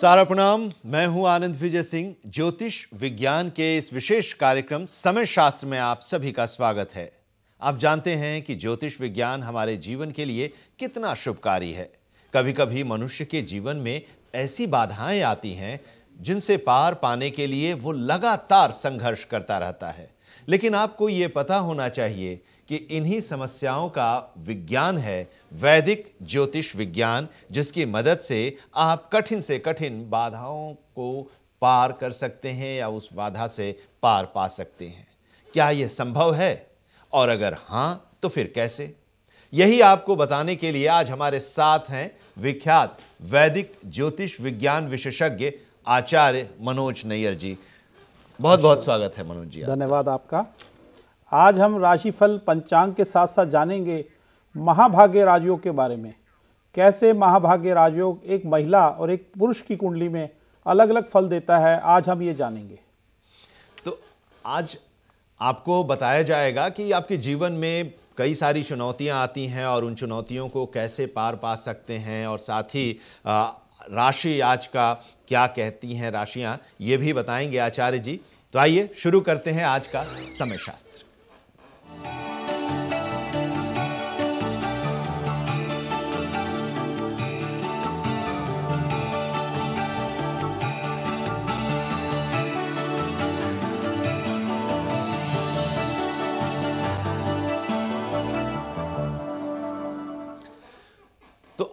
सारा प्रणाम मैं हूं आनंद विजय सिंह ज्योतिष विज्ञान के इस विशेष कार्यक्रम समय शास्त्र में आप सभी का स्वागत है आप जानते हैं कि ज्योतिष विज्ञान हमारे जीवन के लिए कितना शुभकारी है कभी कभी मनुष्य के जीवन में ऐसी बाधाएं आती हैं जिनसे पार पाने के लिए वो लगातार संघर्ष करता रहता है लेकिन आपको ये पता होना चाहिए कि इन्हीं समस्याओं का विज्ञान है वैदिक ज्योतिष विज्ञान जिसकी मदद से आप कठिन से कठिन बाधाओं को पार कर सकते हैं या उस बाधा से पार पा सकते हैं क्या यह संभव है और अगर हाँ तो फिर कैसे यही आपको बताने के लिए आज हमारे साथ हैं विख्यात वैदिक ज्योतिष विज्ञान विशेषज्ञ आचार्य मनोज नैयर जी बहुत बहुत स्वागत है मनोज जी धन्यवाद आपका आज हम राशिफल पंचांग के साथ साथ जानेंगे महाभाग्य राजयोग के बारे में कैसे महाभाग्य राजयोग एक महिला और एक पुरुष की कुंडली में अलग अलग फल देता है आज हम ये जानेंगे तो आज आपको बताया जाएगा कि आपके जीवन में कई सारी चुनौतियां आती हैं और उन चुनौतियों को कैसे पार पा सकते हैं और साथ ही राशि आज का क्या कहती हैं राशियां ये भी बताएंगे आचार्य जी तो आइए शुरू करते हैं आज का समय शास्त्र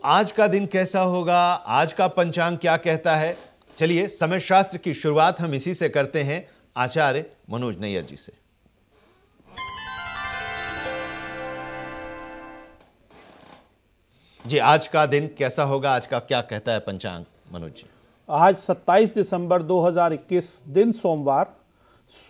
आज का दिन कैसा होगा आज का पंचांग क्या कहता है चलिए समय शास्त्र की शुरुआत हम इसी से करते हैं आचार्य मनोज नैयर जी से जी आज का दिन कैसा होगा आज का क्या कहता है पंचांग मनोज जी आज 27 दिसंबर 2021 दिन सोमवार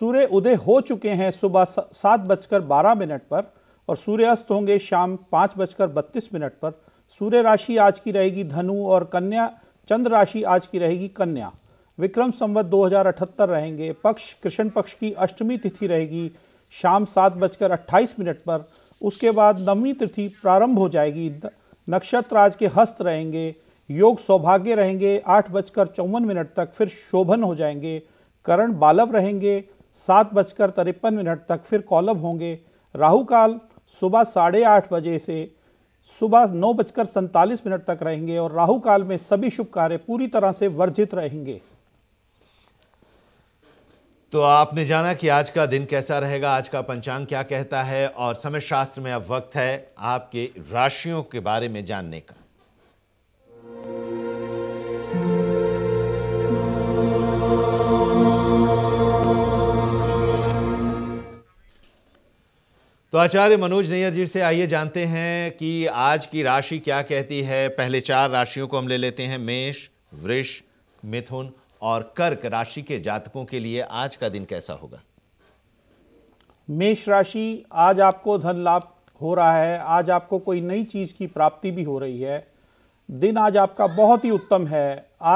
सूर्य उदय हो चुके हैं सुबह सात बजकर बारह मिनट पर और सूर्यास्त होंगे शाम पांच बजकर बत्तीस मिनट पर सूर्य राशि आज की रहेगी धनु और कन्या चंद्र राशि आज की रहेगी कन्या विक्रम संवत दो रहेंगे पक्ष कृष्ण पक्ष की अष्टमी तिथि रहेगी शाम सात बजकर अट्ठाईस मिनट पर उसके बाद नवमी तिथि प्रारंभ हो जाएगी नक्षत्र आज के हस्त रहेंगे योग सौभाग्य रहेंगे आठ बजकर चौवन मिनट तक फिर शोभन हो जाएंगे करण बालव रहेंगे सात बजकर तिरपन मिनट तक फिर कौलभ होंगे राहु काल सुबह साढ़े आठ बजे से सुबह नौ बजकर सैंतालीस मिनट तक रहेंगे और राहु काल में सभी शुभ कार्य पूरी तरह से वर्जित रहेंगे तो आपने जाना कि आज का दिन कैसा रहेगा आज का पंचांग क्या कहता है और समय शास्त्र में अब वक्त है आपके राशियों के बारे में जानने का तो आचार्य मनोज नैयर जी से आइए जानते हैं कि आज की राशि क्या कहती है पहले चार राशियों को हम ले लेते हैं मेष वृष मिथुन और कर्क राशि के जातकों के लिए आज का दिन कैसा होगा मेष राशि आज आपको धन लाभ हो रहा है आज आपको कोई नई चीज की प्राप्ति भी हो रही है दिन आज आपका बहुत ही उत्तम है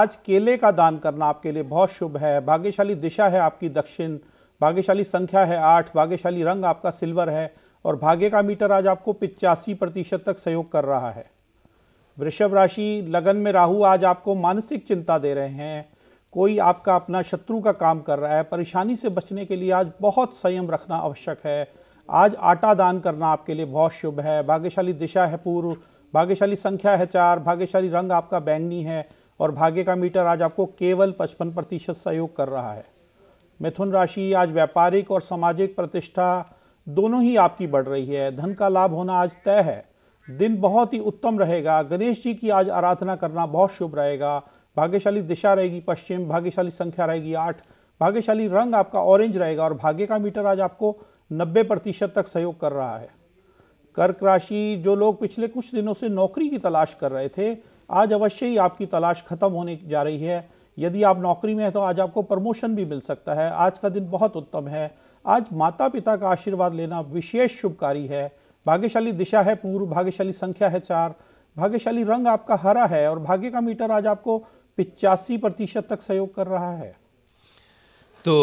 आज केले का दान करना आपके लिए बहुत शुभ है भाग्यशाली दिशा है आपकी दक्षिण भाग्यशाली संख्या है आठ भाग्यशाली रंग आपका सिल्वर है और भाग्य का मीटर आज आपको पिचासी प्रतिशत तक सहयोग कर रहा है वृषभ राशि लगन में राहु आज आपको मानसिक चिंता दे रहे हैं कोई आपका अपना शत्रु का काम कर रहा है परेशानी से बचने के लिए आज बहुत संयम रखना आवश्यक है आज आटा दान करना आपके लिए बहुत शुभ है भाग्यशाली दिशा है पूर्व भाग्यशाली संख्या है चार भाग्यशाली रंग आपका बैंगनी है और भाग्य का मीटर आज आपको केवल पचपन प्रतिशत सहयोग कर रहा है मिथुन राशि आज व्यापारिक और सामाजिक प्रतिष्ठा दोनों ही आपकी बढ़ रही है धन का लाभ होना आज तय है दिन बहुत ही उत्तम रहेगा गणेश जी की आज आराधना करना बहुत शुभ रहेगा भाग्यशाली दिशा रहेगी पश्चिम भाग्यशाली संख्या रहेगी आठ भाग्यशाली रंग आपका ऑरेंज रहेगा और भाग्य का मीटर आज आपको नब्बे प्रतिशत तक सहयोग कर रहा है कर्क राशि जो लोग पिछले कुछ दिनों से नौकरी की तलाश कर रहे थे आज अवश्य ही आपकी तलाश खत्म होने जा रही है यदि आप नौकरी में हैं तो आज आपको प्रमोशन भी मिल सकता है आज का दिन बहुत उत्तम है आज माता पिता का आशीर्वाद लेना विशेष शुभ कार्य है भाग्यशाली दिशा है पूर्व भाग्यशाली संख्या है चार भाग्यशाली रंग आपका हरा है और भाग्य का मीटर आज आपको पिचासी प्रतिशत तक सहयोग कर रहा है तो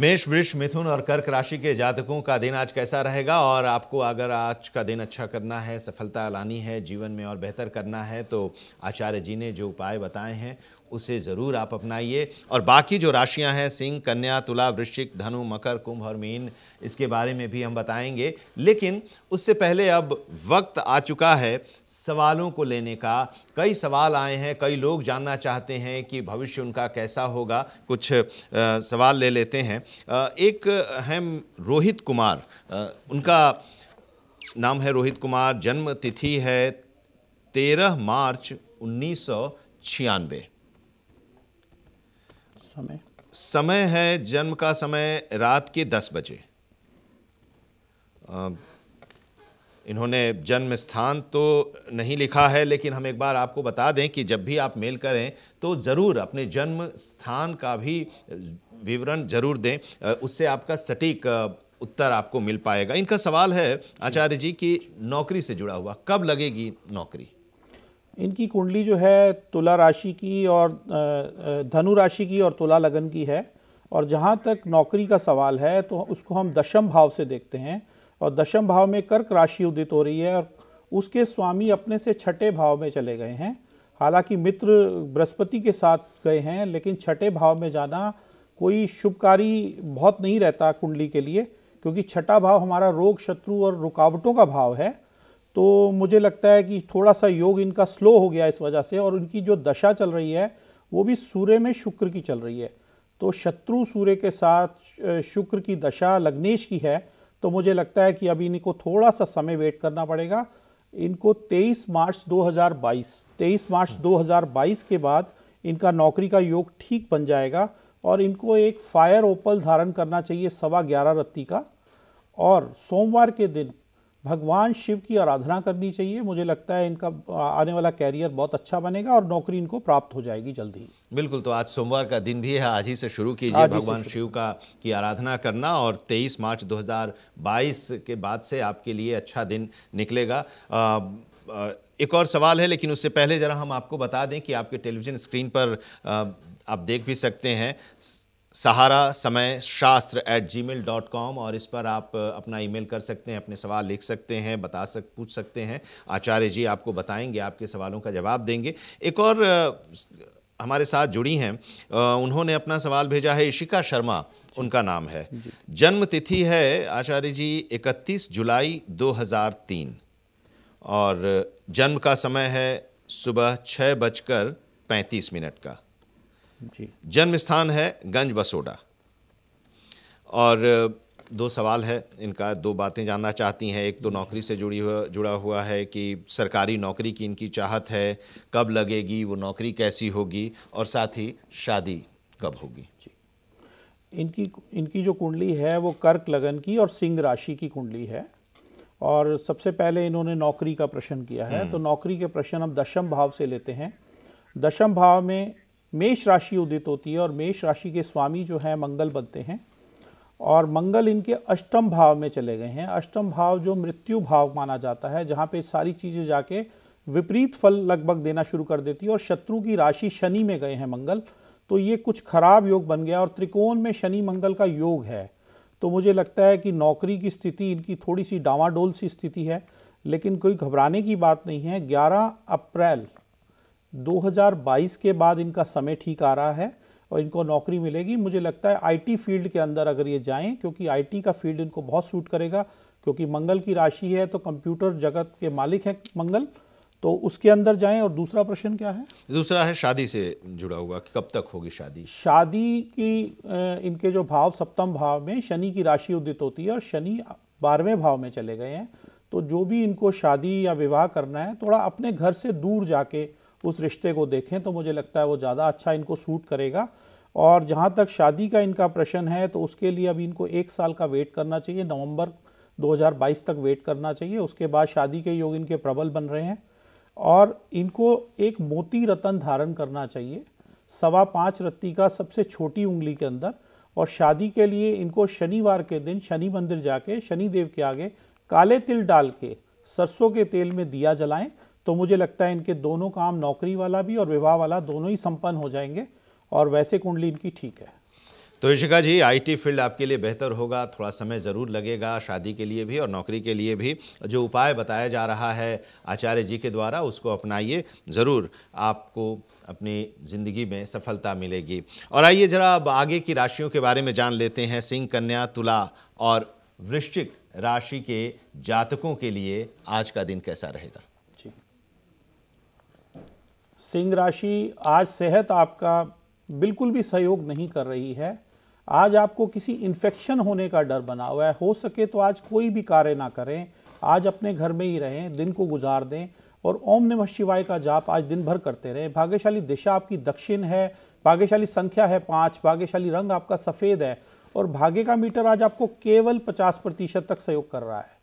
मेष वृक्ष मिथुन और कर्क राशि के जातकों का दिन आज कैसा रहेगा और आपको अगर आज का दिन अच्छा करना है सफलता लानी है जीवन में और बेहतर करना है तो आचार्य जी ने जो उपाय बताए हैं उसे ज़रूर आप अपनाइए और बाकी जो राशियां हैं सिंह कन्या तुला वृश्चिक धनु मकर कुंभ और मीन इसके बारे में भी हम बताएंगे लेकिन उससे पहले अब वक्त आ चुका है सवालों को लेने का कई सवाल आए हैं कई लोग जानना चाहते हैं कि भविष्य उनका कैसा होगा कुछ आ, सवाल ले लेते हैं आ, एक हैं रोहित कुमार आ, उनका नाम है रोहित कुमार जन्म तिथि है तेरह मार्च उन्नीस सौ छियानवे समय समय है जन्म का समय रात के दस बजे इन्होंने जन्म स्थान तो नहीं लिखा है लेकिन हम एक बार आपको बता दें कि जब भी आप मेल करें तो ज़रूर अपने जन्म स्थान का भी विवरण जरूर दें उससे आपका सटीक उत्तर आपको मिल पाएगा इनका सवाल है आचार्य जी की नौकरी से जुड़ा हुआ कब लगेगी नौकरी इनकी कुंडली जो है तुला राशि की और धनु राशि की और तुला लगन की है और जहाँ तक नौकरी का सवाल है तो उसको हम दशम भाव से देखते हैं और दशम भाव में कर्क राशि उदित हो रही है और उसके स्वामी अपने से छठे भाव में चले गए हैं हालांकि मित्र बृहस्पति के साथ गए हैं लेकिन छठे भाव में जाना कोई शुभकारी बहुत नहीं रहता कुंडली के लिए क्योंकि छठा भाव हमारा रोग शत्रु और रुकावटों का भाव है तो मुझे लगता है कि थोड़ा सा योग इनका स्लो हो गया इस वजह से और उनकी जो दशा चल रही है वो भी सूर्य में शुक्र की चल रही है तो शत्रु सूर्य के साथ शुक्र की दशा लग्नेश की है तो मुझे लगता है कि अभी इनको थोड़ा सा समय वेट करना पड़ेगा इनको 23 मार्च 2022 23 मार्च 2022 के बाद इनका नौकरी का योग ठीक बन जाएगा और इनको एक फायर ओपल धारण करना चाहिए सवा ग्यारह रत्ती का और सोमवार के दिन भगवान शिव की आराधना करनी चाहिए मुझे लगता है इनका आने वाला कैरियर बहुत अच्छा बनेगा और नौकरी इनको प्राप्त हो जाएगी जल्दी बिल्कुल तो आज सोमवार का दिन भी है आज ही से शुरू कीजिए भगवान शिव का की आराधना करना और 23 मार्च 2022 के बाद से आपके लिए अच्छा दिन निकलेगा आ, एक और सवाल है लेकिन उससे पहले ज़रा हम आपको बता दें कि आपके टेलीविज़न स्क्रीन पर आ, आप देख भी सकते हैं Sahara Samay Shastra at Gmail dot com और इस पर आप अपना ईमेल कर सकते हैं अपने सवाल लिख सकते हैं बता सक पूछ सकते हैं आचार्य जी आपको बताएंगे आपके सवालों का जवाब देंगे एक और हमारे साथ जुड़ी हैं उन्होंने अपना सवाल भेजा है इशिका शर्मा उनका नाम है जन्म तिथि है आचार्य जी 31 जुलाई 2003 और जन्म का समय है सुबह छः बजकर पैंतीस मिनट का जन्म स्थान है गंज बसोडा और दो सवाल है इनका दो बातें जानना चाहती हैं एक तो नौकरी से जुड़ी हुआ जुड़ा हुआ है कि सरकारी नौकरी की इनकी चाहत है कब लगेगी वो नौकरी कैसी होगी और साथ ही शादी कब होगी इनकी इनकी जो कुंडली है वो कर्क लगन की और सिंह राशि की कुंडली है और सबसे पहले इन्होंने नौकरी का प्रश्न किया है हम्म। तो नौकरी के प्रश्न हम दशम भाव से लेते हैं दशम भाव में मेष राशि उदित होती है और मेष राशि के स्वामी जो हैं मंगल बनते हैं और मंगल इनके अष्टम भाव में चले गए हैं अष्टम भाव जो मृत्यु भाव माना जाता है जहाँ पे सारी चीज़ें जाके विपरीत फल लगभग देना शुरू कर देती है और शत्रु की राशि शनि में गए हैं मंगल तो ये कुछ खराब योग बन गया और त्रिकोण में शनि मंगल का योग है तो मुझे लगता है कि नौकरी की स्थिति इनकी थोड़ी सी डावाडोल सी स्थिति है लेकिन कोई घबराने की बात नहीं है 11 अप्रैल 2022 के बाद इनका समय ठीक आ रहा है और इनको नौकरी मिलेगी मुझे लगता है आईटी फील्ड के अंदर अगर ये जाएं क्योंकि आईटी का फील्ड इनको बहुत सूट करेगा क्योंकि मंगल की राशि है तो कंप्यूटर जगत के मालिक हैं मंगल तो उसके अंदर जाएं और दूसरा प्रश्न क्या है दूसरा है शादी से जुड़ा हुआ कि कब तक होगी शादी शादी की इनके जो भाव सप्तम भाव में शनि की राशि उदित होती है और शनि बारहवें भाव में चले गए हैं तो जो भी इनको शादी या विवाह करना है थोड़ा अपने घर से दूर जाके उस रिश्ते को देखें तो मुझे लगता है वो ज़्यादा अच्छा इनको सूट करेगा और जहाँ तक शादी का इनका प्रश्न है तो उसके लिए अभी इनको एक साल का वेट करना चाहिए नवंबर 2022 तक वेट करना चाहिए उसके बाद शादी के योग इनके प्रबल बन रहे हैं और इनको एक मोती रतन धारण करना चाहिए सवा पाँच रत्ती का सबसे छोटी उंगली के अंदर और शादी के लिए इनको शनिवार के दिन शनि मंदिर जाके शनि देव के आगे काले तिल डाल के सरसों के तेल में दिया जलाएं तो मुझे लगता है इनके दोनों काम नौकरी वाला भी और विवाह वाला दोनों ही संपन्न हो जाएंगे और वैसे कुंडली इनकी ठीक है तो ऋषिका जी आईटी फील्ड आपके लिए बेहतर होगा थोड़ा समय ज़रूर लगेगा शादी के लिए भी और नौकरी के लिए भी जो उपाय बताया जा रहा है आचार्य जी के द्वारा उसको अपनाइए ज़रूर आपको अपनी ज़िंदगी में सफलता मिलेगी और आइए ज़रा अब आगे की राशियों के बारे में जान लेते हैं सिंह कन्या तुला और वृश्चिक राशि के जातकों के लिए आज का दिन कैसा रहेगा सिंह राशि आज सेहत आपका बिल्कुल भी सहयोग नहीं कर रही है आज आपको किसी इन्फेक्शन होने का डर बना हुआ है हो सके तो आज कोई भी कार्य ना करें आज अपने घर में ही रहें दिन को गुजार दें और ओम नमः शिवाय का जाप आज दिन भर करते रहें भाग्यशाली दिशा आपकी दक्षिण है भाग्यशाली संख्या है पाँच भाग्यशाली रंग आपका सफ़ेद है और भाग्य का मीटर आज आपको केवल पचास प्रतिशत तक सहयोग कर रहा है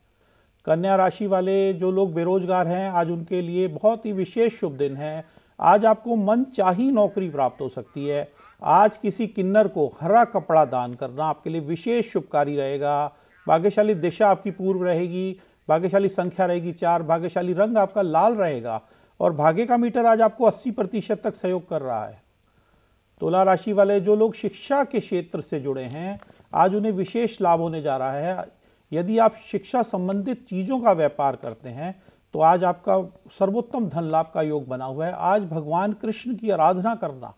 कन्या राशि वाले जो लोग बेरोजगार हैं आज उनके लिए बहुत ही विशेष शुभ दिन है आज आपको मन चाही नौकरी प्राप्त हो सकती है आज किसी किन्नर को हरा कपड़ा दान करना आपके लिए विशेष शुभकारी रहेगा भाग्यशाली दिशा आपकी पूर्व रहेगी भाग्यशाली संख्या रहेगी चार भाग्यशाली रंग आपका लाल रहेगा और भाग्य का मीटर आज आपको 80 प्रतिशत तक सहयोग कर रहा है तुला राशि वाले जो लोग शिक्षा के क्षेत्र से जुड़े हैं आज उन्हें विशेष लाभ होने जा रहा है यदि आप शिक्षा संबंधित चीज़ों का व्यापार करते हैं तो आज आपका सर्वोत्तम धन लाभ का योग बना हुआ है आज भगवान कृष्ण की आराधना करना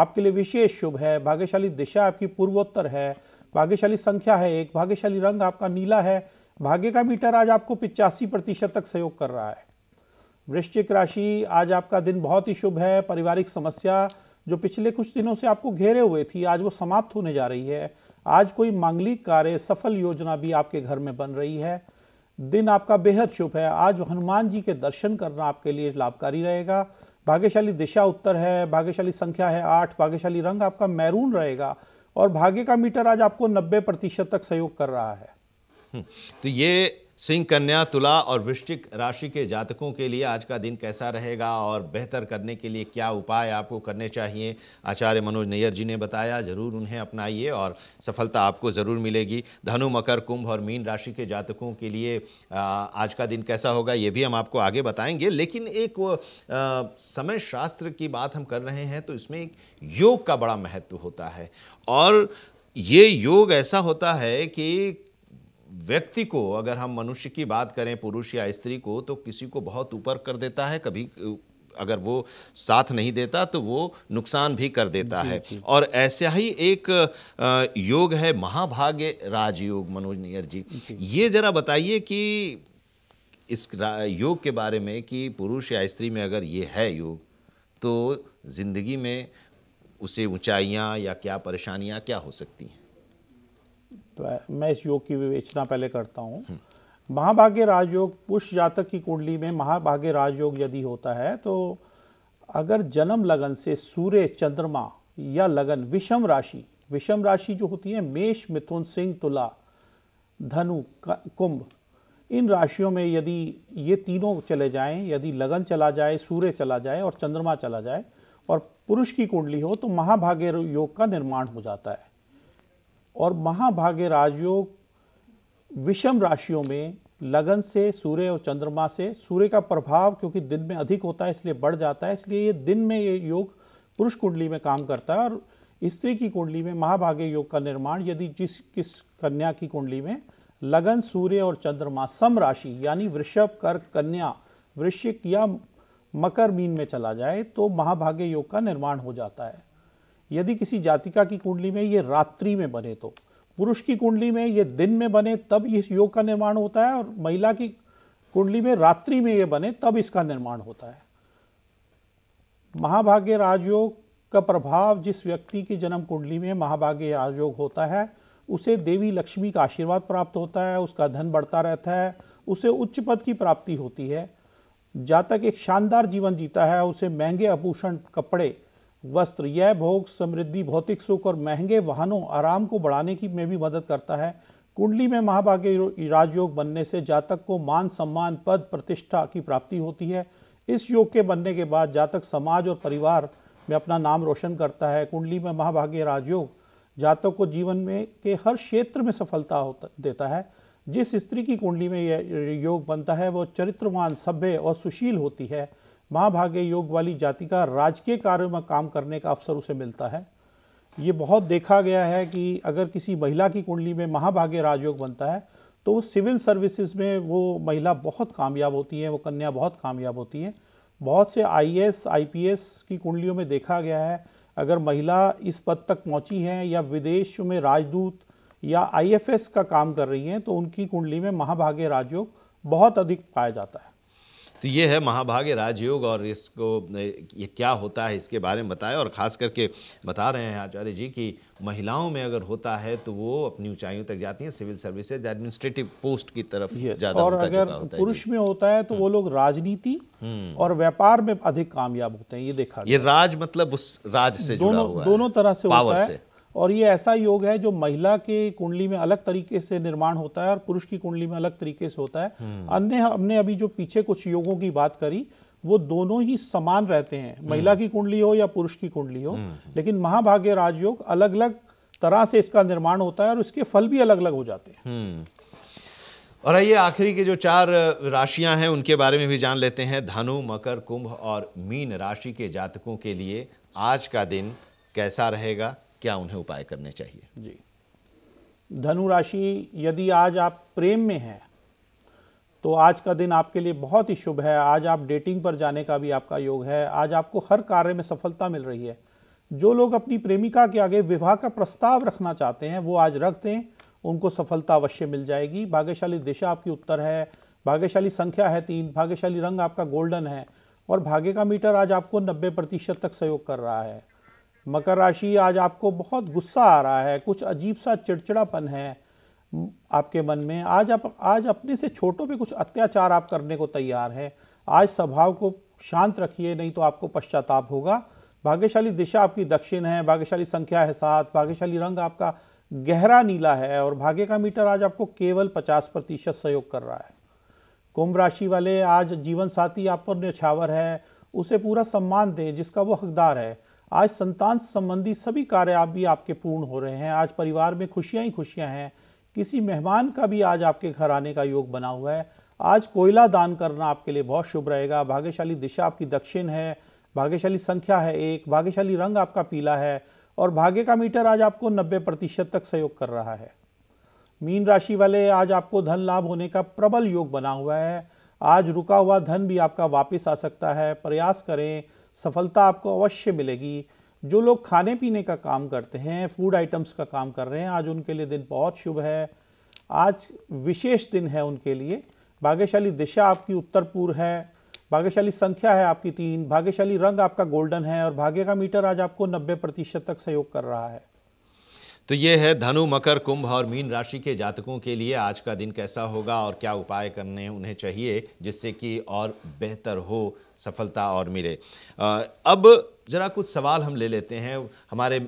आपके लिए विशेष शुभ है भाग्यशाली दिशा आपकी पूर्वोत्तर है भाग्यशाली संख्या है एक भाग्यशाली रंग आपका नीला है भाग्य का मीटर आज आपको पिचासी प्रतिशत तक सहयोग कर रहा है वृश्चिक राशि आज आपका दिन बहुत ही शुभ है पारिवारिक समस्या जो पिछले कुछ दिनों से आपको घेरे हुए थी आज वो समाप्त होने जा रही है आज कोई मांगलिक कार्य सफल योजना भी आपके घर में बन रही है दिन आपका बेहद शुभ है आज हनुमान जी के दर्शन करना आपके लिए लाभकारी रहेगा भाग्यशाली दिशा उत्तर है भाग्यशाली संख्या है आठ भाग्यशाली रंग आपका मैरून रहेगा और भाग्य का मीटर आज आपको नब्बे प्रतिशत तक सहयोग कर रहा है हम्म, तो ये सिंह कन्या तुला और वृश्चिक राशि के जातकों के लिए आज का दिन कैसा रहेगा और बेहतर करने के लिए क्या उपाय आपको करने चाहिए आचार्य मनोज नैयर जी ने बताया जरूर उन्हें अपनाइए और सफलता आपको ज़रूर मिलेगी धनु मकर कुंभ और मीन राशि के जातकों के लिए आज का दिन कैसा होगा ये भी हम आपको आगे बताएंगे लेकिन एक समय शास्त्र की बात हम कर रहे हैं तो इसमें एक योग का बड़ा महत्व होता है और ये योग ऐसा होता है कि व्यक्ति को अगर हम मनुष्य की बात करें पुरुष या स्त्री को तो किसी को बहुत ऊपर कर देता है कभी अगर वो साथ नहीं देता तो वो नुकसान भी कर देता है और ऐसा ही एक योग है महाभाग्य राजयोग मनोज नियर जी ये जरा बताइए कि इस योग के बारे में कि पुरुष या स्त्री में अगर ये है योग तो ज़िंदगी में उसे ऊंचाइयाँ या क्या परेशानियाँ क्या हो सकती हैं मैं इस योग की विवेचना पहले करता हूँ महाभाग्य राजयोग पुष जातक की कुंडली में महाभाग्य राजयोग यदि होता है तो अगर जन्म लगन से सूर्य चंद्रमा या लगन विषम राशि विषम राशि जो होती है मेष मिथुन सिंह तुला धनु कुंभ इन राशियों में यदि ये तीनों चले जाएं यदि लगन चला जाए सूर्य चला जाए और चंद्रमा चला जाए और पुरुष की कुंडली हो तो महाभाग्य योग का निर्माण हो जाता है और महाभाग्य राजयोग विषम राशियों में लगन से सूर्य और चंद्रमा से सूर्य का प्रभाव क्योंकि दिन में अधिक होता है इसलिए बढ़ जाता है इसलिए ये दिन में ये योग पुरुष कुंडली में काम करता है और स्त्री की कुंडली में महाभाग्य योग का निर्माण यदि जिस किस कन्या की कुंडली में लगन सूर्य और चंद्रमा सम राशि यानी वृषभ कर कन्या वृश्चिक या मकर मीन में चला जाए तो महाभाग्य योग का निर्माण हो जाता है यदि किसी जातिका की कुंडली में ये रात्रि में बने तो पुरुष की कुंडली में ये दिन में बने तब इस योग का निर्माण होता है और महिला की कुंडली में रात्रि में ये बने तब इसका निर्माण होता है महाभाग्य राजयोग का प्रभाव जिस व्यक्ति की जन्म कुंडली में महाभाग्य राजयोग होता है उसे देवी लक्ष्मी का आशीर्वाद प्राप्त होता है उसका धन बढ़ता रहता है उसे उच्च पद की प्राप्ति होती है जातक एक शानदार जीवन जीता है उसे महंगे आभूषण कपड़े वस्त्र यह भोग समृद्धि भौतिक सुख और महंगे वाहनों आराम को बढ़ाने की में भी मदद करता है कुंडली में महाभाग्य राजयोग बनने से जातक को मान सम्मान पद प्रतिष्ठा की प्राप्ति होती है इस योग के बनने के बाद जातक समाज और परिवार में अपना नाम रोशन करता है कुंडली में महाभाग्य राजयोग जातक को जीवन में के हर क्षेत्र में सफलता होता देता है जिस स्त्री की कुंडली में यह योग बनता है वह चरित्रवान सभ्य और सुशील होती है महाभाग्य योग वाली जाति का राजकीय कार्यों में काम करने का अवसर उसे मिलता है ये बहुत देखा गया है कि अगर किसी महिला की कुंडली में महाभाग्य राजयोग बनता है तो वो सिविल सर्विसेज में वो महिला बहुत कामयाब होती है वो कन्या बहुत कामयाब होती है बहुत से आईएएस आईपीएस की कुंडलियों में देखा गया है अगर महिला इस पद तक पहुंची है या विदेश में राजदूत या आईएफएस का काम कर रही हैं तो उनकी कुंडली में महाभाग्य राजयोग बहुत अधिक पाया जाता है तो ये है महाभाग्य राजयोग और इसको ये क्या होता है इसके बारे में बताया और ख़ास करके बता रहे हैं आचार्य जी कि महिलाओं में अगर होता है तो वो अपनी ऊंचाइयों तक जाती हैं सिविल सर्विसेज एडमिनिस्ट्रेटिव पोस्ट की तरफ ज़्यादा और अगर पुरुष में होता है तो हम्म। वो लोग राजनीति हम्म। और व्यापार में अधिक कामयाब होते हैं ये देखा ये राज मतलब उस राज से जुड़ा हुआ दोनों तरह से पावर से और ये ऐसा योग है जो महिला के कुंडली में अलग तरीके से निर्माण होता है और पुरुष की कुंडली में अलग तरीके से होता है हम्म। अन्य हमने अभी जो पीछे कुछ योगों की बात करी वो दोनों ही समान रहते हैं हम्म। महिला की कुंडली हो या पुरुष की कुंडली हो हम्म। लेकिन महाभाग्य राजयोग अलग अलग तरह से इसका निर्माण होता है और इसके फल भी अलग अलग हो जाते हैं और आइए आखिरी के जो चार राशियां हैं उनके बारे में भी जान लेते हैं धनु मकर कुंभ और मीन राशि के जातकों के लिए आज का दिन कैसा रहेगा क्या उन्हें उपाय करने चाहिए जी धनु राशि यदि आज आप प्रेम में हैं तो आज का दिन आपके लिए बहुत ही शुभ है आज आप डेटिंग पर जाने का भी आपका योग है आज आपको हर कार्य में सफलता मिल रही है जो लोग अपनी प्रेमिका के आगे विवाह का प्रस्ताव रखना चाहते हैं वो आज रख दें उनको सफलता अवश्य मिल जाएगी भाग्यशाली दिशा आपकी उत्तर है भाग्यशाली संख्या है तीन भाग्यशाली रंग आपका गोल्डन है और भाग्य का मीटर आज आपको नब्बे प्रतिशत तक सहयोग कर रहा है मकर राशि आज आपको बहुत गुस्सा आ रहा है कुछ अजीब सा चिड़चिड़ापन है आपके मन में आज आप आज अपने से छोटों पे कुछ अत्याचार आप करने को तैयार हैं आज स्वभाव को शांत रखिए नहीं तो आपको पश्चाताप होगा भाग्यशाली दिशा आपकी दक्षिण है भाग्यशाली संख्या है सात भाग्यशाली रंग आपका गहरा नीला है और भाग्य का मीटर आज आपको केवल पचास प्रतिशत सहयोग कर रहा है कुंभ राशि वाले आज जीवन साथी आप पर न्यौछावर है उसे पूरा सम्मान दें जिसका वो हकदार है आज संतान संबंधी सभी कार्य आप भी आपके पूर्ण हो रहे हैं आज परिवार में खुशियां ही खुशियां हैं किसी मेहमान का भी आज आपके घर आने का योग बना हुआ है आज कोयला दान करना आपके लिए बहुत शुभ रहेगा भाग्यशाली दिशा आपकी दक्षिण है भाग्यशाली संख्या है एक भाग्यशाली रंग आपका पीला है और भाग्य का मीटर आज आपको 90 प्रतिशत तक सहयोग कर रहा है मीन राशि वाले आज आपको धन लाभ होने का प्रबल योग बना हुआ है आज रुका हुआ धन भी आपका वापस आ सकता है प्रयास करें सफलता आपको अवश्य मिलेगी जो लोग खाने पीने का काम करते हैं फूड आइटम्स का काम कर रहे हैं आज उनके लिए दिन बहुत शुभ है आज विशेष दिन है उनके लिए भाग्यशाली दिशा आपकी उत्तर पूर्व है भाग्यशाली संख्या है आपकी तीन भाग्यशाली रंग आपका गोल्डन है और भाग्य का मीटर आज आपको 90 प्रतिशत तक सहयोग कर रहा है तो ये है धनु मकर कुंभ और मीन राशि के जातकों के लिए आज का दिन कैसा होगा और क्या उपाय करने उन्हें चाहिए जिससे कि और बेहतर हो सफलता और मिले अब ज़रा कुछ सवाल हम ले लेते हैं हमारे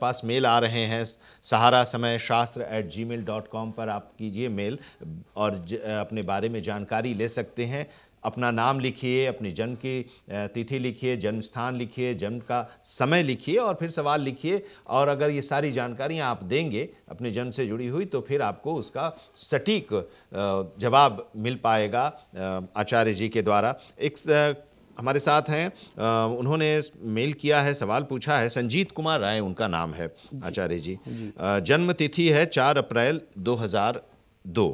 पास मेल आ रहे हैं Sahara Samay Shastra at Gmail dot com पर आप कीजिए मेल और अपने बारे में जानकारी ले सकते हैं अपना नाम लिखिए अपने जन्म की तिथि लिखिए जन्म स्थान लिखिए जन्म का समय लिखिए और फिर सवाल लिखिए और अगर ये सारी जानकारियाँ आप देंगे अपने जन्म से जुड़ी हुई तो फिर आपको उसका सटीक जवाब मिल पाएगा आचार्य जी के द्वारा एक हमारे साथ हैं उन्होंने मेल किया है सवाल पूछा है संजीत कुमार राय उनका नाम है आचार्य जी, जी। जन्म तिथि है चार अप्रैल 2002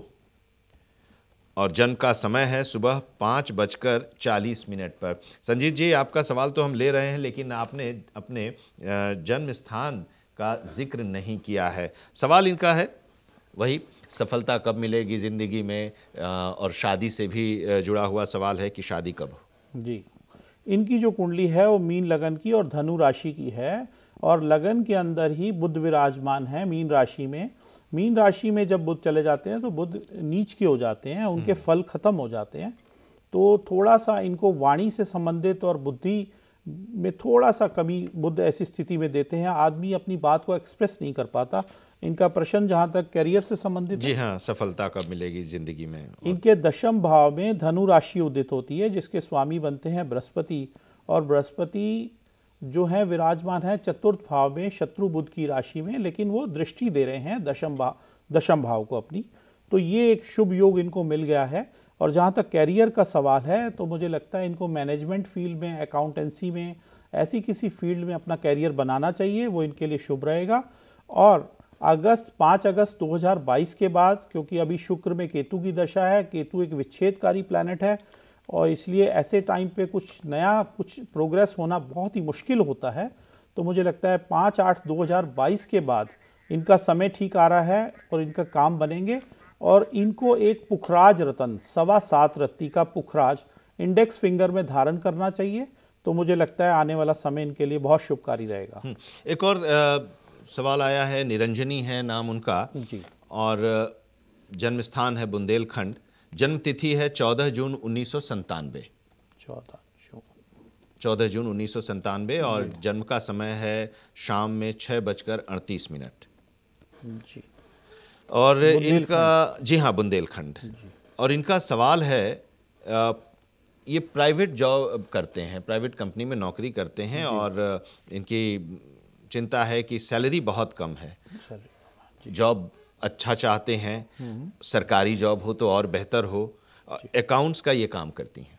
और जन्म का समय है सुबह पाँच बजकर चालीस मिनट पर संजीत जी आपका सवाल तो हम ले रहे हैं लेकिन आपने अपने जन्म स्थान का जिक्र नहीं किया है सवाल इनका है वही सफलता कब मिलेगी ज़िंदगी में और शादी से भी जुड़ा हुआ सवाल है कि शादी कब हो जी इनकी जो कुंडली है वो मीन लगन की और धनु राशि की है और लगन के अंदर ही बुद्ध विराजमान है मीन राशि में मीन राशि में जब बुद्ध चले जाते हैं तो बुद्ध नीच के हो जाते हैं उनके हम्म। फल खत्म हो जाते हैं तो थोड़ा सा इनको वाणी से संबंधित और बुद्धि में थोड़ा सा कमी बुद्ध ऐसी स्थिति में देते हैं आदमी अपनी बात को एक्सप्रेस नहीं कर पाता इनका प्रश्न जहाँ तक कैरियर से संबंधित जी हाँ सफलता कब मिलेगी जिंदगी में इनके दशम भाव में धनु राशि उदित होती है जिसके स्वामी बनते हैं बृहस्पति और बृहस्पति जो है विराजमान है चतुर्थ भाव में शत्रु बुद्ध की राशि में लेकिन वो दृष्टि दे रहे हैं दशम भाव दशम भाव को अपनी तो ये एक शुभ योग इनको मिल गया है और जहाँ तक कैरियर का सवाल है तो मुझे लगता है इनको मैनेजमेंट फील्ड में अकाउंटेंसी में ऐसी किसी फील्ड में अपना कैरियर बनाना चाहिए वो इनके लिए शुभ रहेगा और अगस्त पाँच अगस्त 2022 के बाद क्योंकि अभी शुक्र में केतु की दशा है केतु एक विच्छेदकारी प्लानट है और इसलिए ऐसे टाइम पे कुछ नया कुछ प्रोग्रेस होना बहुत ही मुश्किल होता है तो मुझे लगता है पाँच आठ 2022 के बाद इनका समय ठीक आ रहा है और इनका काम बनेंगे और इनको एक पुखराज रतन सवा सात रत्ती का पुखराज इंडेक्स फिंगर में धारण करना चाहिए तो मुझे लगता है आने वाला समय इनके लिए बहुत शुभकारी रहेगा हम्म, एक और आ... सवाल आया है निरंजनी है नाम उनका जी और जन्म स्थान है बुंदेलखंड जन्म तिथि है 14 जून उन्नीस सौ संतानवे चौदह जून उन्नीस सौ संतानवे और जन्म का समय है शाम में छः बजकर अड़तीस मिनट जी और इनका जी हाँ बुंदेलखंड और इनका सवाल है आ, ये प्राइवेट जॉब करते हैं प्राइवेट कंपनी में नौकरी करते हैं और इनकी चिंता है कि सैलरी बहुत कम है हाँ, जॉब अच्छा चाहते हैं हम्म। सरकारी जॉब हो तो और बेहतर हो अकाउंट्स का ये काम करती हैं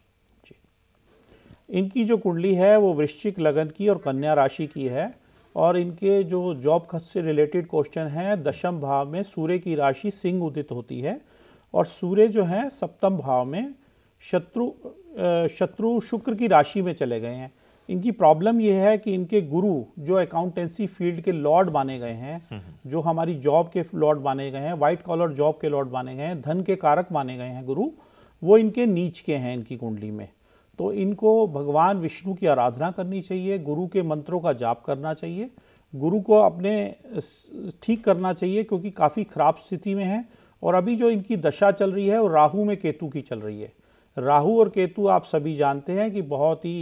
इनकी जो कुंडली है वो वृश्चिक लगन की और कन्या राशि की है और इनके जो जॉब खत से रिलेटेड क्वेश्चन हैं दशम भाव में सूर्य की राशि सिंह उदित होती है और सूर्य जो है सप्तम भाव में शत्रु शत्रु शुक्र की राशि में चले गए हैं इनकी प्रॉब्लम यह है कि इनके गुरु जो अकाउंटेंसी फील्ड के लॉर्ड माने गए हैं हम्म, हम्म। जो हमारी जॉब के लॉर्ड माने गए हैं वाइट कॉलर जॉब के लॉर्ड माने गए हैं धन के कारक माने गए हैं गुरु वो इनके नीच के हैं इनकी कुंडली में तो इनको भगवान विष्णु की आराधना करनी चाहिए गुरु के मंत्रों का जाप करना चाहिए गुरु को अपने ठीक करना चाहिए क्योंकि काफ़ी खराब स्थिति में है और अभी जो इनकी दशा चल रही है वो राहू में केतु की चल रही है राहू और केतु आप सभी जानते हैं कि बहुत ही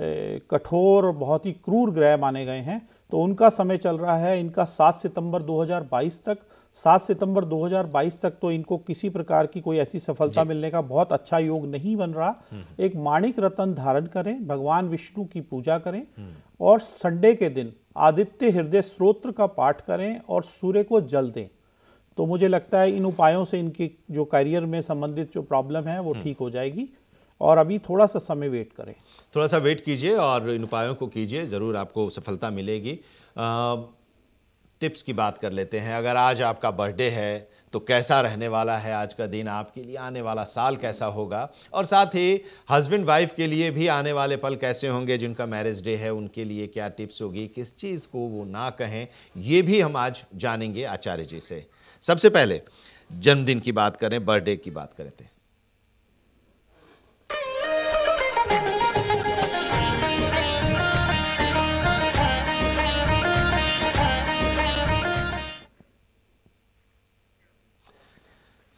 कठोर और बहुत ही क्रूर ग्रह माने गए हैं तो उनका समय चल रहा है इनका 7 सितंबर 2022 तक 7 सितंबर 2022 तक तो इनको किसी प्रकार की कोई ऐसी सफलता मिलने का बहुत अच्छा योग नहीं बन रहा हम्म। एक माणिक रतन धारण करें भगवान विष्णु की पूजा करें हम्म। और संडे के दिन आदित्य हृदय स्रोत्र का पाठ करें और सूर्य को जल दें तो मुझे लगता है इन उपायों से इनके जो करियर में संबंधित जो प्रॉब्लम है वो हम्म। ठीक हो जाएगी और अभी थोड़ा सा समय वेट करें थोड़ा सा वेट कीजिए और इन उपायों को कीजिए ज़रूर आपको सफलता मिलेगी आ, टिप्स की बात कर लेते हैं अगर आज आपका बर्थडे है तो कैसा रहने वाला है आज का दिन आपके लिए आने वाला साल कैसा होगा और साथ ही हस्बैंड वाइफ के लिए भी आने वाले पल कैसे होंगे जिनका मैरिज डे है उनके लिए क्या टिप्स होगी किस चीज़ को वो ना कहें ये भी हम आज जानेंगे आचार्य जी से सबसे पहले जन्मदिन की बात करें बर्थडे की बात करें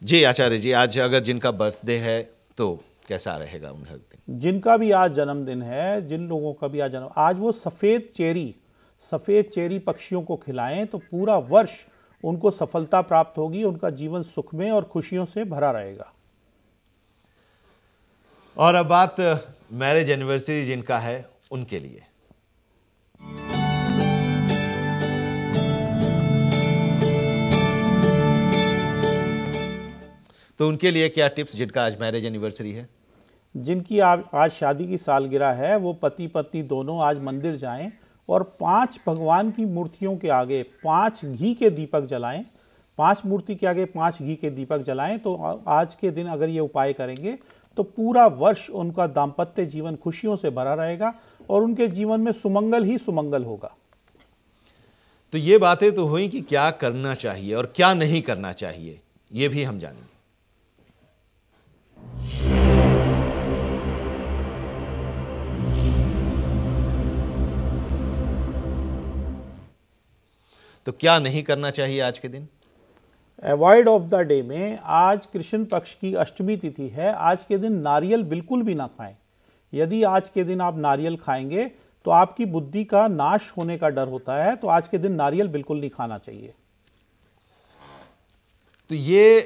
जी आचार्य जी आज अगर जिनका बर्थडे है तो कैसा रहेगा उन दिन जिनका भी आज जन्मदिन है जिन लोगों का भी आज जन्म आज वो सफ़ेद चेरी सफ़ेद चेरी पक्षियों को खिलाएं तो पूरा वर्ष उनको सफलता प्राप्त होगी उनका जीवन सुख में और खुशियों से भरा रहेगा और अब बात मैरिज एनिवर्सरी जिनका है उनके लिए तो उनके लिए क्या टिप्स जिनका आज मैरिज एनिवर्सरी है जिनकी आज आज शादी की सालगिरह है वो पति पत्नी दोनों आज मंदिर जाएं और पांच भगवान की मूर्तियों के आगे पांच घी के दीपक जलाएं पांच मूर्ति के आगे पांच घी के दीपक जलाएं तो आज के दिन अगर ये उपाय करेंगे तो पूरा वर्ष उनका दाम्पत्य जीवन खुशियों से भरा रहेगा और उनके जीवन में सुमंगल ही सुमंगल होगा तो ये बातें तो हुई कि क्या करना चाहिए और क्या नहीं करना चाहिए ये भी हम जानेंगे तो क्या नहीं करना चाहिए आज के दिन अवॉइड ऑफ द डे में आज कृष्ण पक्ष की अष्टमी तिथि है आज के दिन नारियल बिल्कुल भी ना खाएं यदि आज के दिन आप नारियल खाएंगे तो आपकी बुद्धि का नाश होने का डर होता है तो आज के दिन नारियल बिल्कुल नहीं खाना चाहिए तो ये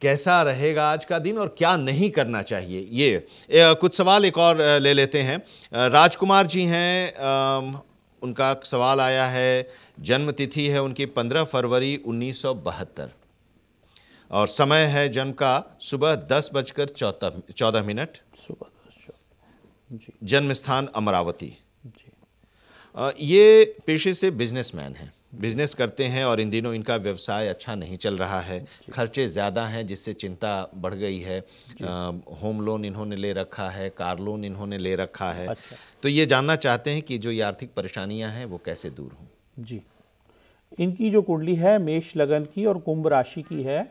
कैसा रहेगा आज का दिन और क्या नहीं करना चाहिए ये कुछ सवाल एक और ले लेते हैं राजकुमार जी हैं उनका सवाल आया है जन्म तिथि है उनकी 15 फरवरी उन्नीस और समय है जन्म का सुबह दस बजकर चौदह चौदह मिनट सुबह जन्म स्थान अमरावती ये पेशे से बिजनेसमैन हैं बिजनेस करते हैं और इन दिनों इनका व्यवसाय अच्छा नहीं चल रहा है खर्चे ज़्यादा हैं जिससे चिंता बढ़ गई है आ, होम लोन इन्होंने ले रखा है कार लोन इन्होंने ले रखा है अच्छा। तो ये जानना चाहते हैं कि जो ये आर्थिक परेशानियां हैं वो कैसे दूर हों जी इनकी जो कुंडली है मेष लगन की और कुंभ राशि की है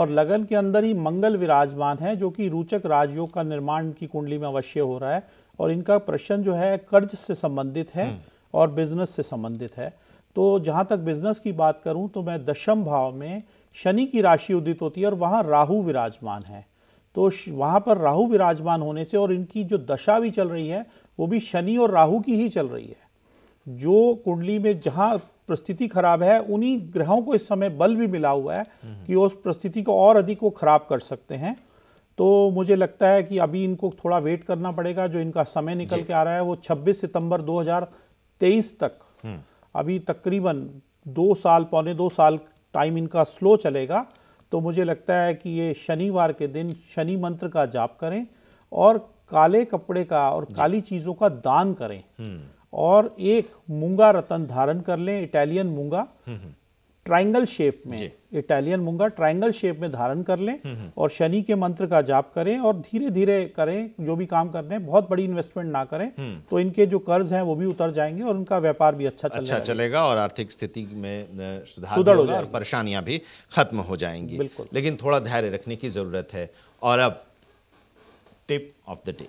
और लगन के अंदर ही मंगल विराजमान है जो कि रूचक राजयोग का निर्माण की कुंडली में अवश्य हो रहा है और इनका प्रश्न जो है कर्ज से संबंधित है हम्म। और बिजनेस से संबंधित है तो जहाँ तक बिजनेस की बात करूँ तो मैं दशम भाव में शनि की राशि उदित होती है और वहाँ राहु विराजमान है तो वहाँ पर राहु विराजमान होने से और इनकी जो दशा भी चल रही है वो भी शनि और राहु की ही चल रही है जो कुंडली में जहां परिस्थिति खराब है उन्हीं ग्रहों को इस समय बल भी मिला हुआ है कि उस परिस्थिति को और अधिक वो खराब कर सकते हैं तो मुझे लगता है कि अभी इनको थोड़ा वेट करना पड़ेगा जो इनका समय निकल के आ रहा है वो 26 सितंबर 2023 तक हम्म। अभी तकरीबन दो साल पौने दो साल टाइम इनका स्लो चलेगा तो मुझे लगता है कि ये शनिवार के दिन शनि मंत्र का जाप करें और काले कपड़े का और काली चीज़ों का दान करें हम्म। और एक मूंगा रतन धारण कर लें इटालियन मूंगा हम्म, हम्म। ट्राइंगल शेप में इटालियन मूंगा ट्राइंगल शेप में धारण कर लें और शनि के मंत्र का जाप करें और धीरे धीरे करें जो भी काम कर रहे हैं बहुत बड़ी इन्वेस्टमेंट ना करें तो इनके जो कर्ज हैं वो भी उतर जाएंगे और उनका व्यापार भी अच्छा अच्छा चलेगा और आर्थिक स्थिति में सुधार सुधर हो जाएगा और परेशानियां भी खत्म हो जाएंगी बिल्कुल लेकिन थोड़ा धैर्य रखने की जरूरत है और अब tip of the day.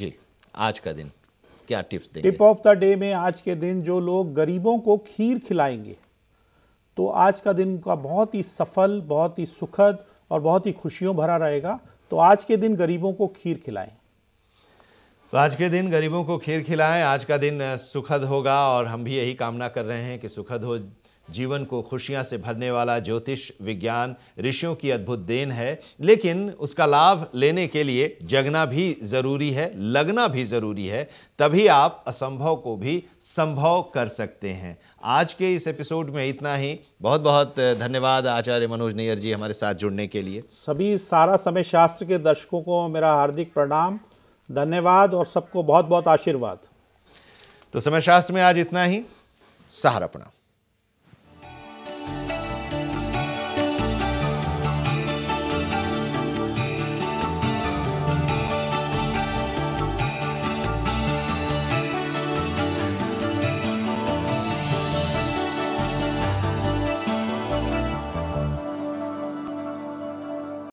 जी आज का दिन क्या टिप्स देंगे? टिप ऑफ द डे में आज के दिन जो लोग गरीबों को खीर खिलाएंगे तो आज का दिन का बहुत ही सफल बहुत ही सुखद और बहुत ही खुशियों भरा रहेगा तो आज के दिन गरीबों को खीर खिलाएं तो आज के दिन गरीबों को खीर खिलाएं आज का दिन सुखद होगा और हम भी यही कामना कर रहे हैं कि सुखद हो जीवन को खुशियां से भरने वाला ज्योतिष विज्ञान ऋषियों की अद्भुत देन है लेकिन उसका लाभ लेने के लिए जगना भी ज़रूरी है लगना भी ज़रूरी है तभी आप असंभव को भी संभव कर सकते हैं आज के इस एपिसोड में इतना ही बहुत बहुत धन्यवाद आचार्य मनोज नैयर जी हमारे साथ जुड़ने के लिए सभी सारा समय शास्त्र के दर्शकों को मेरा हार्दिक प्रणाम धन्यवाद और सबको बहुत बहुत आशीर्वाद तो समय शास्त्र में आज इतना ही सहारा अपना